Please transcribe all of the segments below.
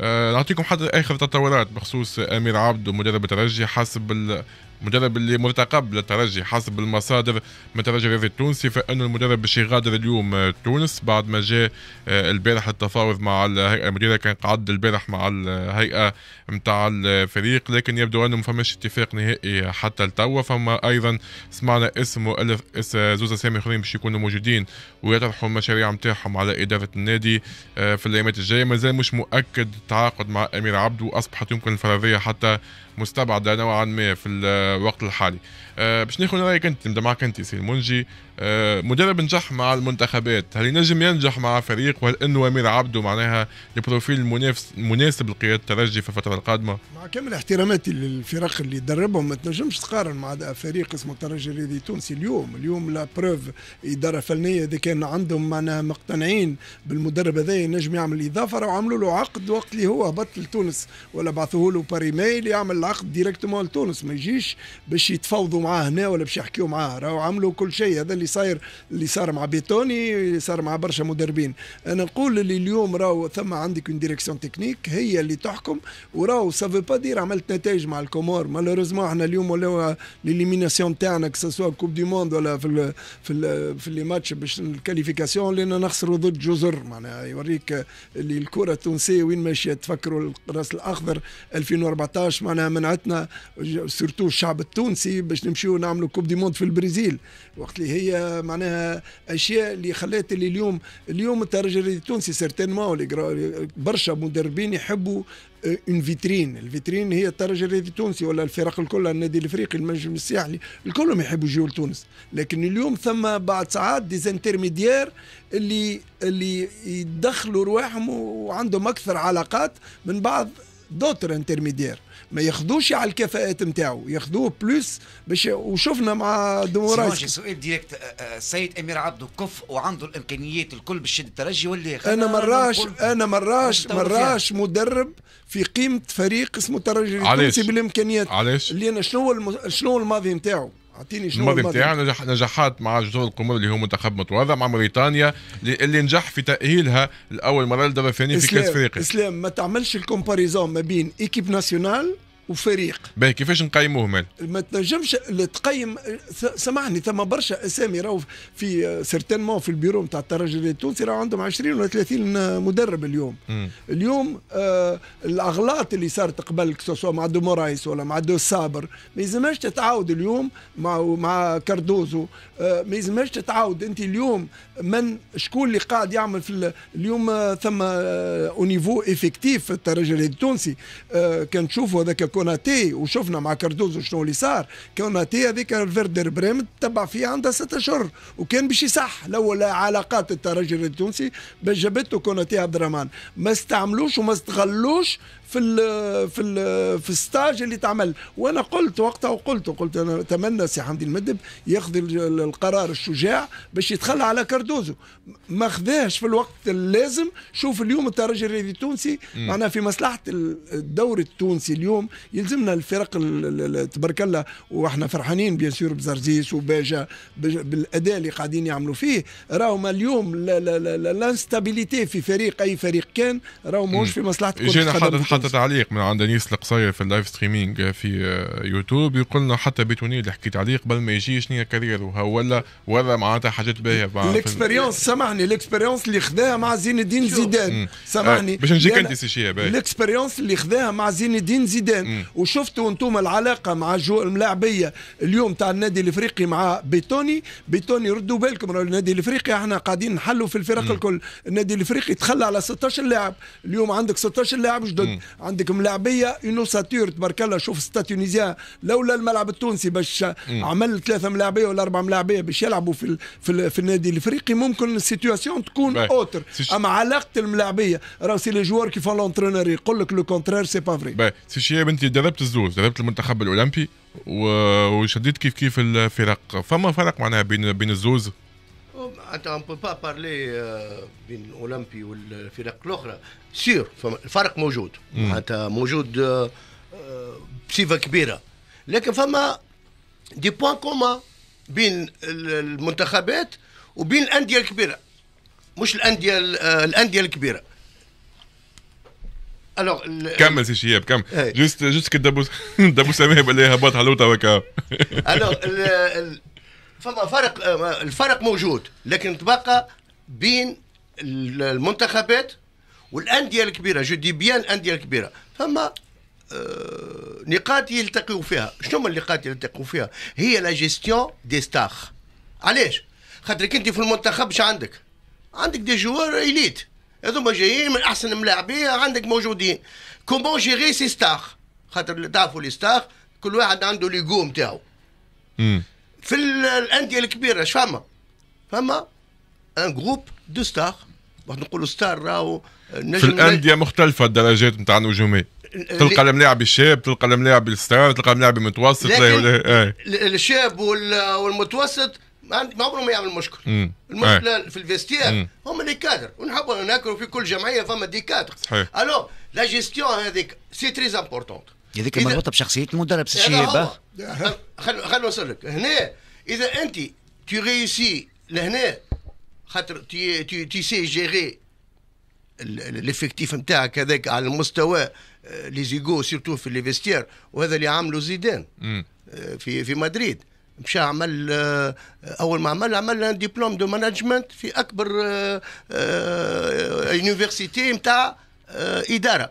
آه، نعطيكم حتى اخر تطورات بخصوص امير عبد مدرب الترجي حسب مدرب اللي مرتقب للترجي حسب المصادر من الترجي الرياضي التونسي فانه المدرب باش يغادر اليوم آه، تونس بعد ما جاء آه، البارح التفاوض مع الهيئه المديره كان قعد البارح مع الهيئه نتاع الفريق لكن يبدو انه ما فماش اتفاق نهائي حتى لتوا فما ايضا سمعنا اسم مؤلف اس زوزة سامي اخرين باش يكونوا موجودين ويطرحوا المشاريع نتاعهم على اداره النادي آه، في الايامات الجايه مازال مش مؤكد تعاقد مع امير عبد واصبحت يمكن الفرضيه حتى مستبعده نوعا ما في الوقت الحالي آه، باش ناخذ رايك انت نبدا معك انت سي المنجي آه، مدرب نجح مع المنتخبات هل ينجم ينجح مع فريق وهل انه امير عبده معناها البروفيل المنافس المناسب لقياده الترجي في الفتره القادمه مع كامل احتراماتي للفرق اللي دربهم ما تنجمش تقارن مع فريق اسمه الترجي الرياضي التونسي اليوم اليوم لا بروف اداره فنيه اذا كان عندهم معناها مقتنعين بالمدرب هذا ينجم يعمل اضافه راهو عملوا له عقد وقت اللي هو هبط لتونس ولا بعثوه له باري ميل يعمل العقد ديريكتومون لتونس ما يجيش باش يتفاوضوا معاه هنا ولا باش يحكيوا معاه راهو عملوا كل شيء هذا اللي صاير اللي صار مع بيتوني اللي صار مع برشا مدربين انا نقول اللي اليوم راهو ثم عندك اون ديريكسيون تكنيك هي اللي تحكم وراهو سافي با دير عملت نتائج مع الكومور مالوريزمون احنا اليوم ولاو ليليميناسيون تاعنا كسوا كوب دي موند ولا في الـ في الـ في لي ماتش باش الكاليفيكاسيون لان نخسروا ضد جزر معناها يوريك اللي الكره التونسيه وين ماشيه تفكروا الراس الاخضر 2014 معناها منعتنا سورتو الشعب التونسي باش نمشيو نعملوا كوب دي موند في البرازيل وقت اللي هي آه، معناها اشياء اللي خلات اللي اليوم اليوم الترجي التونسي سيرتينمون برشا مدربين يحبوا اون آه، فيترين الفيترين هي الترجي الرياضي التونسي ولا الفرق الكل النادي الافريقي المنجم الساحلي الكلهم يحبوا يجيو لتونس لكن اليوم ثم بعد ساعات ديزانترميديير اللي اللي يدخلوا رواحهم وعندهم اكثر علاقات من بعض دوتر انترميدير ما ياخذوش على الكفاءات نتاعو ياخذوه بلوس باش وشفنا مع دموراسكي سؤال ديريكت السيد امير عبده كف وعنده الامكانيات الكل باش يشد الترجي ولا انا مراش انا مراش مراش مدرب في قيمه فريق اسمه الترجي علاش بالامكانيات علاش؟ لان شنو شنو الماضي نتاعو اعطيني شنو الماضي بتاعه نجح نجاحات مع جزر القمر اللي هو منتخب متواضع مع موريتانيا اللي نجح في تاهيلها الاول مره للدور الثاني في كاس افريقيا اسلام ما تعملش الكومباريزون ما بين ايكيب ناسيونال وفريق باهي كيفاش نقيموه مال ما تنجمش تقيم سامحني ثم برشا اسامي راهو في سيرتينمون في البيرو نتاع الترجي التونسي راهو عندهم 20 ولا 30 مدرب اليوم م. اليوم آه الاغلاط اللي صارت قبل سواء مع دو مورايس ولا مع دو صابر ما يلزمهاش تتعاود اليوم مع مع كاردوزو آه ما يلزمهاش تتعاود انت اليوم من شكون اللي قاعد يعمل في اليوم آه، ثم اونيفو آه، افكتيف في الترجي التونسي آه كان تشوفوا هذاك كوناتي وشفنا مع كاردوزو شنو اللي صار كوناتي هذيك الفيردر بريم تبع فيه عندها ستة اشهر وكان باش يصح لو علاقات الترجي التونسي جابته كوناتي عبد الرحمن ما استعملوش وما استغلوش في الـ في الـ في الستاج اللي تعمل وانا قلت وقتها وقلت قلت انا اتمنى سي حمدي المدب ياخذ القرار الشجاع باش يتخلى على كاردوزو ما خذاهش في الوقت اللازم شوف اليوم الترجي الرياضي التونسي معناها في مصلحه الدوري التونسي اليوم يلزمنا الفرق تبارك الله واحنا فرحانين بيان سور بزرزيس وباجا بالاداء اللي قاعدين يعملوا فيه ما اليوم لانستابيليتي في فريق اي فريق كان راهو ماهوش في مصلحه كره حتى تعليق من عند انيس القصير في اللايف ستريمينج في آه، يوتيوب يقول لنا حتى بيتوني اللي حكي تعليق قبل ما يجي شنو كاريره كارير ولا ولا معناتها حاجات باهيه الاكسبيريونس سامحني الاكسبيريونس اللي خذاها آه، مع زين الدين زيدان سامحني باش نجيك انت سي شي الاكسبيريونس اللي خذاها مع زين الدين زيدان وشفتوا انتم العلاقه مع جو الملاعبيه اليوم تاع النادي الافريقي مع بيتوني بيتوني ردوا بالكم النادي الافريقي احنا قاعدين نحلوا في الفرق الكل النادي الافريقي تخلى على 16 لاعب اليوم عندك 16 لاعب جدد عندك ملاعبيه اون اوساتور تبارك الله شوف ستاتونيزيان لولا الملعب التونسي باش عمل ثلاثه ملاعبيه ولا اربعه ملاعبيه باش يلعبوا في ال في, ال في النادي الافريقي ممكن السيتياسيون تكون اوتر اما علاقه الملاعبيه راه سي لي جوار كيفون لونترونور يقول لك لو كونترير سي با فري سي شياب انت دربت الزوز دربت المنتخب الاولمبي وشديت كيف كيف الفرق فما فرق معناها بين بين الزوز انت اون بو با بارلي آه، بين اولمبي والفرق الاخرى سير الفرق موجود معناتها موجود آه، آه، بصفه كبيره لكن فما دي بوان كوما بين المنتخبات وبين الانديه الكبيره مش الانديه الانديه الكبيره الوغ كمل سي شياب كمل جوست جوست كي دابو دابو سماها بلا هبط على الوطا الوغ فما فرق آه، الفرق موجود لكن تبقى بين المنتخبات والانديه الكبيره جو دي بيان الانديه الكبيره فما آه، نقاط يلتقوا فيها شنو النقاط يلتقوا فيها هي لا جيستيون دي ستار علاش خاطرك انت في المنتخب ش عندك عندك دي جوار ايليت هذوما جايين من احسن ملاعبيه عندك موجودين كومون جيري سي ستار خاطر تعرفوا لي ستار كل واحد عنده ليغو نتاعو في الانديه الكبيره اش فما فما ان جروب دو ستار واحد نقولوا ستار راهو euh, في الانديه مختلفه الدرجات نتاع النجوميه تلقى الملاعب الشاب تلقى الملاعب الستار تلقى الملاعب المتوسط لكن ولا ايه. الشاب والمتوسط ما عمره ما يعمل مشكل مم. المشكله ايه. في الفيستير هم لي كادر ونحبوا ناكلوا في كل جمعيه فما دي كادر صحيح الو لا جيستيون هذيك سي تري امبورتونت هذيك مربوطه بشخصيه المدرب سي شيبه خلو خلو لك هنا اذا انت تي ريسي لهنا خاطر تي تي, تي سي جيري ليفيكتيف نتاعك هذاك على المستوى لي زيغو سيرتو في لي فيستير وهذا اللي عامله زيدان آه، في في مدريد مشى عمل آه، اول ما عمل عمل ان ديبلوم دو مانجمنت في اكبر يونيفرسيتي آه، نتاع اداره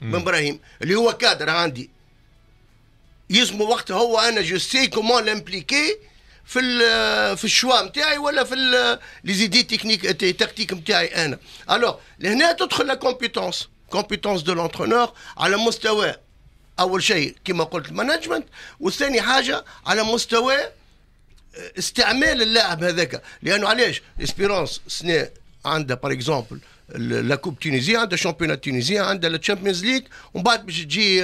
من ابراهيم اللي هو كادر عندي يسمو وقت هو انا جو سي كومون لامبليكي في في الشوا نتاعي ولا في لي زيدي تكنيك تكتيك نتاعي انا الوغ لهنا تدخل لا كومبيتونس كومبيتونس دو لونترونور على مستوى اول شيء كما قلت المانجمنت والثاني حاجه على مستوى استعمال اللاعب هذاك لانه علاش اسبيرونس سنه عندها باغ اكزومبل لا كوب تونيزي عندها شامبيونات تونيزيا عندها الشامبيونز ليغ ومن بعد باش تجي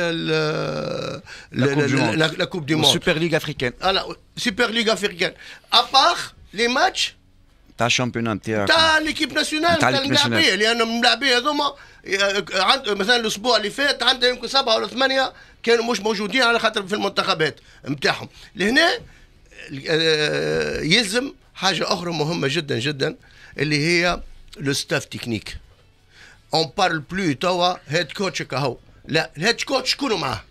لا كوب دي موند سوبر ليغ افريكان لا سوبر ليغ افريكان ابار لي ماتش تاع الشامبيونات تاعك تاع ليكيب ناسيونال تاع الملاعبيه لان الملاعبيه هذوما مثلا الاسبوع اللي فات عندها يمكن سبعه ولا ثمانيه كانوا مش موجودين على خاطر في المنتخبات نتاعهم لهنا يلزم حاجه اخرى مهمه جدا جدا اللي هي le staff technique. On parle plus, toi, head coach, Kaho. Head Coach Kunuma.